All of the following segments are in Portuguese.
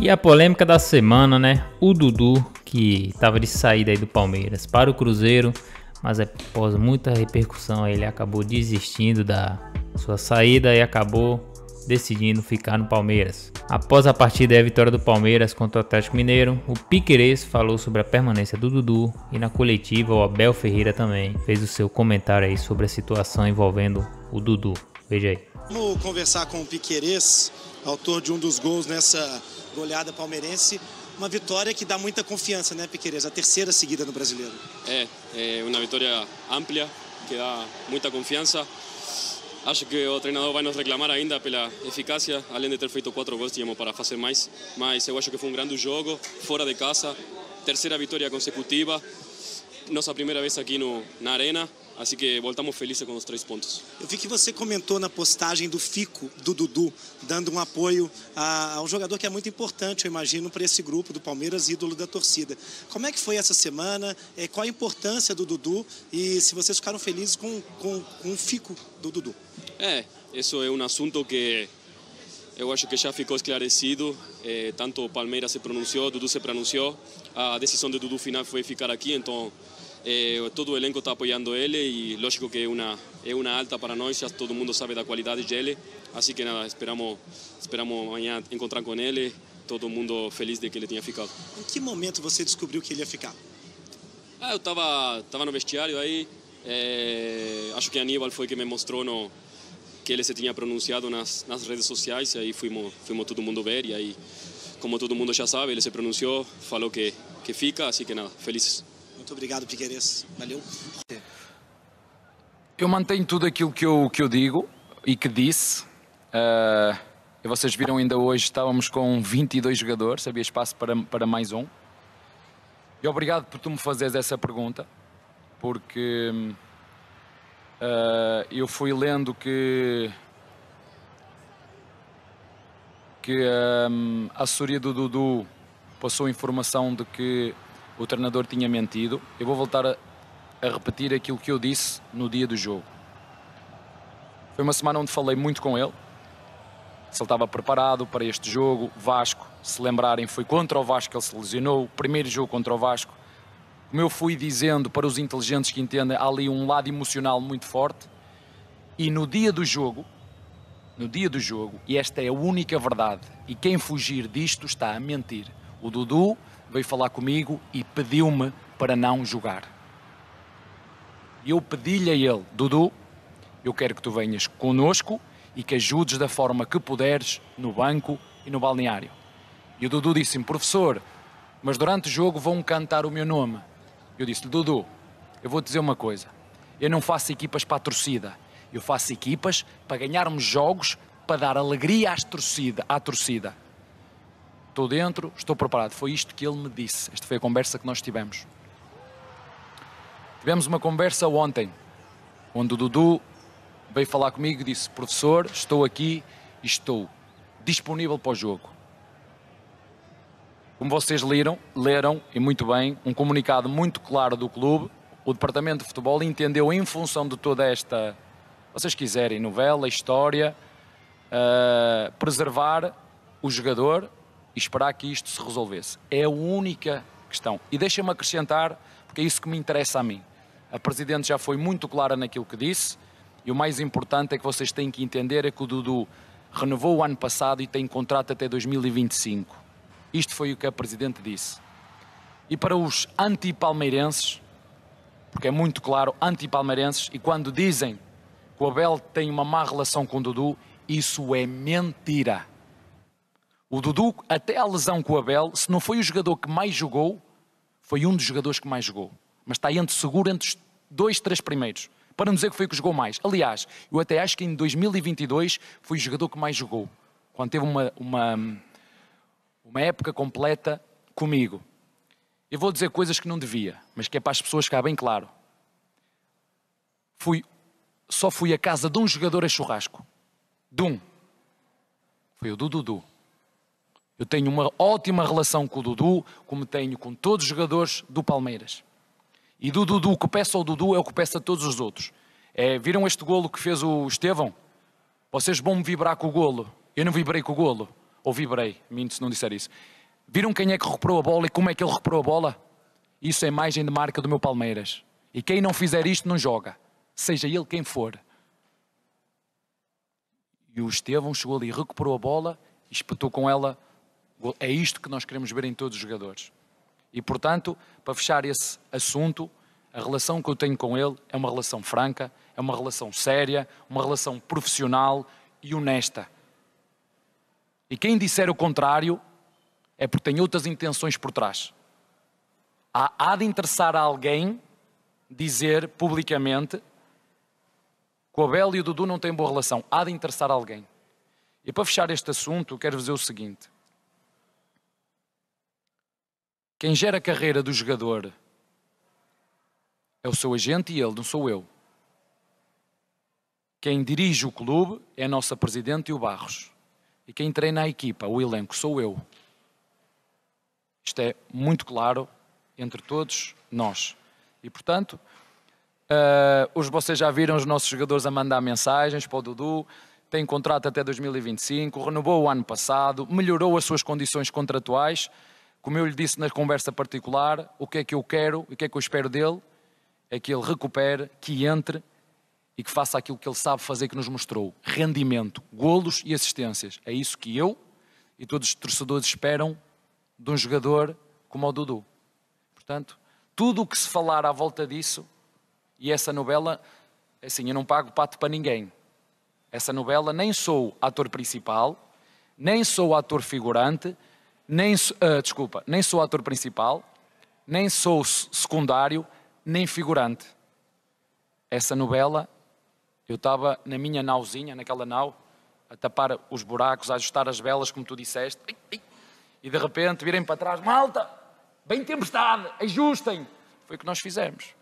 E a polêmica da semana, né? O Dudu, que estava de saída aí do Palmeiras para o Cruzeiro, mas após muita repercussão ele acabou desistindo da sua saída e acabou decidindo ficar no Palmeiras. Após a partida e a vitória do Palmeiras contra o Atlético Mineiro, o Piquerez falou sobre a permanência do Dudu e na coletiva o Abel Ferreira também fez o seu comentário aí sobre a situação envolvendo o Dudu. Veja aí. Vamos conversar com o Piquerez autor de um dos gols nessa goleada palmeirense. Uma vitória que dá muita confiança, né, Piqueires? A terceira seguida no brasileiro. É, é uma vitória ampla, que dá muita confiança. Acho que o treinador vai nos reclamar ainda pela eficácia, além de ter feito quatro gols, tínhamos para fazer mais. Mas eu acho que foi um grande jogo, fora de casa, terceira vitória consecutiva, nossa primeira vez aqui no, na Arena. Assim que voltamos felizes com os três pontos. Eu vi que você comentou na postagem do Fico, do Dudu, dando um apoio a, a um jogador que é muito importante, eu imagino, para esse grupo do Palmeiras, ídolo da torcida. Como é que foi essa semana? É, qual a importância do Dudu? E se vocês ficaram felizes com, com, com o Fico do Dudu? É, isso é um assunto que eu acho que já ficou esclarecido. É, tanto o Palmeiras se pronunciou, Dudu se pronunciou. A decisão de Dudu final foi ficar aqui, então eh, todo o elenco está apoiando ele e lógico que é uma, é uma alta para nós, já todo mundo sabe da qualidade dele. Assim que nada, esperamos, esperamos amanhã encontrar com ele, todo mundo feliz de que ele tenha ficado. Em que momento você descobriu que ele ia ficar? Ah, eu estava estava no vestiário aí, é, eh, acho que Aníbal foi que me mostrou no, que ele se tinha pronunciado nas, nas redes sociais, e aí fomos, fomos todo mundo ver, e aí, como todo mundo já sabe, ele se pronunciou, falou que, que fica, assim que nada, felizes. Muito obrigado, Piqueires. Valeu. Eu mantenho tudo aquilo que eu, que eu digo e que disse. Uh, e vocês viram ainda hoje, estávamos com 22 jogadores, havia espaço para, para mais um. E obrigado por tu me fazeres essa pergunta, porque uh, eu fui lendo que, que um, eh, a assessoria do Dudu passou informação de que o treinador tinha mentido. Eu vou voltar a, a repetir aquilo que eu disse no dia do jogo. Foi uma semana onde falei muito com ele, se ele estava preparado para este jogo. Vasco, se lembrarem, foi contra o Vasco que ele se lesionou, o primeiro jogo contra o Vasco. Como eu fui dizendo para os inteligentes que entendem, há ali um lado emocional muito forte. E no dia do jogo, no dia do jogo, e esta é a única verdade, e quem fugir disto está a mentir. O Dudu veio falar comigo e pediu-me para não jogar. E eu pedi-lhe a ele, Dudu, eu quero que tu venhas conosco e que ajudes da forma que puderes no banco e no balneário. E o Dudu disse-me, professor, mas durante o jogo vão cantar o meu nome. Eu disse-lhe, Dudu, eu vou-te dizer uma coisa. Eu não faço equipas para a torcida. Eu faço equipas para ganharmos jogos, para dar alegria às torcida, à torcida estou dentro, estou preparado. Foi isto que ele me disse. Esta foi a conversa que nós tivemos. Tivemos uma conversa ontem, onde o Dudu veio falar comigo e disse: Professor, estou aqui e estou disponível para o jogo. Como vocês leram, leram e muito bem, um comunicado muito claro do clube. O departamento de futebol entendeu, em função de toda esta, vocês quiserem, novela, história, uh, preservar o jogador e esperar que isto se resolvesse. É a única questão. E deixa-me acrescentar, porque é isso que me interessa a mim. A Presidente já foi muito clara naquilo que disse e o mais importante é que vocês têm que entender é que o Dudu renovou o ano passado e tem contrato até 2025. Isto foi o que a Presidente disse. E para os anti-palmeirenses, porque é muito claro, anti-palmeirenses, e quando dizem que o Abel tem uma má relação com o Dudu, isso é mentira. O Dudu, até à lesão com o Abel, se não foi o jogador que mais jogou, foi um dos jogadores que mais jogou. Mas está entre seguro entre os dois, três primeiros. Para não dizer que foi o que jogou mais. Aliás, eu até acho que em 2022 foi o jogador que mais jogou. Quando teve uma, uma, uma época completa comigo. Eu vou dizer coisas que não devia, mas que é para as pessoas ficar bem claro. Fui, só fui à casa de um jogador a churrasco. De um. Foi o Dudu. Eu tenho uma ótima relação com o Dudu, como tenho com todos os jogadores do Palmeiras. E do Dudu, o que peço ao Dudu é o que peço a todos os outros. É, viram este golo que fez o Estevão? Vocês vão me vibrar com o golo. Eu não vibrei com o golo. Ou vibrei, minto se não disser isso. Viram quem é que recuperou a bola e como é que ele recuperou a bola? Isso é imagem de marca do meu Palmeiras. E quem não fizer isto não joga, seja ele quem for. E o Estevão chegou ali, recuperou a bola, espetou com ela é isto que nós queremos ver em todos os jogadores. E, portanto, para fechar esse assunto, a relação que eu tenho com ele é uma relação franca, é uma relação séria, uma relação profissional e honesta. E quem disser o contrário é porque tem outras intenções por trás. Há, há de interessar a alguém dizer publicamente que o Abel e o Dudu não têm boa relação. Há de interessar a alguém. E para fechar este assunto, quero dizer o seguinte. Quem gera a carreira do jogador é o seu agente e ele, não sou eu. Quem dirige o clube é a nossa presidente e o Barros. E quem treina a equipa, o elenco, sou eu. Isto é muito claro entre todos nós. E portanto, uh, hoje vocês já viram os nossos jogadores a mandar mensagens para o Dudu. Tem contrato até 2025, renovou o ano passado, melhorou as suas condições contratuais. Como eu lhe disse na conversa particular, o que é que eu quero e o que é que eu espero dele é que ele recupere, que entre e que faça aquilo que ele sabe fazer que nos mostrou: rendimento, golos e assistências. É isso que eu e todos os torcedores esperam de um jogador como o Dudu. Portanto, tudo o que se falar à volta disso e essa novela, assim, eu não pago pato para ninguém. Essa novela nem sou ator principal, nem sou ator figurante nem, uh, desculpa, nem sou ator principal, nem sou secundário, nem figurante. Essa novela, eu estava na minha nauzinha, naquela nau, a tapar os buracos, a ajustar as velas, como tu disseste, e de repente virem para trás, malta, bem tempestade, ajustem. Foi o que nós fizemos.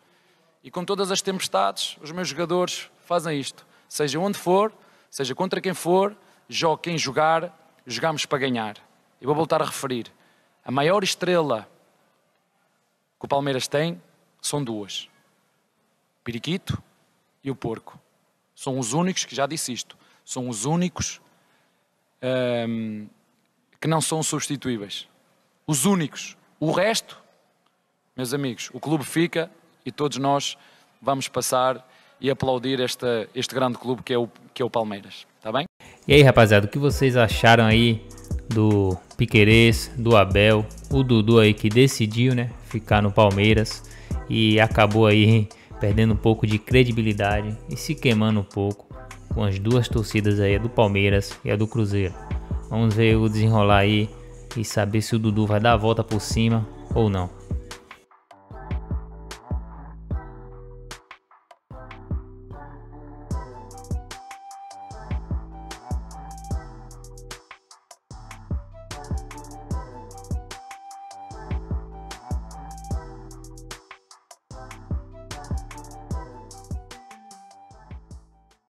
E com todas as tempestades, os meus jogadores fazem isto. Seja onde for, seja contra quem for, jogue quem jogar, jogamos para ganhar e vou voltar a referir, a maior estrela que o Palmeiras tem são duas: o Periquito e o Porco. São os únicos, que já disse isto, são os únicos ehm, que não são substituíveis. Os únicos. O resto, meus amigos, o clube fica e todos nós vamos passar e aplaudir este, este grande clube que é o, que é o Palmeiras. Está bem? E aí, rapaziada, o que vocês acharam aí do Piquerez, do Abel, o Dudu aí que decidiu, né, ficar no Palmeiras e acabou aí perdendo um pouco de credibilidade e se queimando um pouco com as duas torcidas aí, a do Palmeiras e a do Cruzeiro. Vamos ver o desenrolar aí e saber se o Dudu vai dar a volta por cima ou não.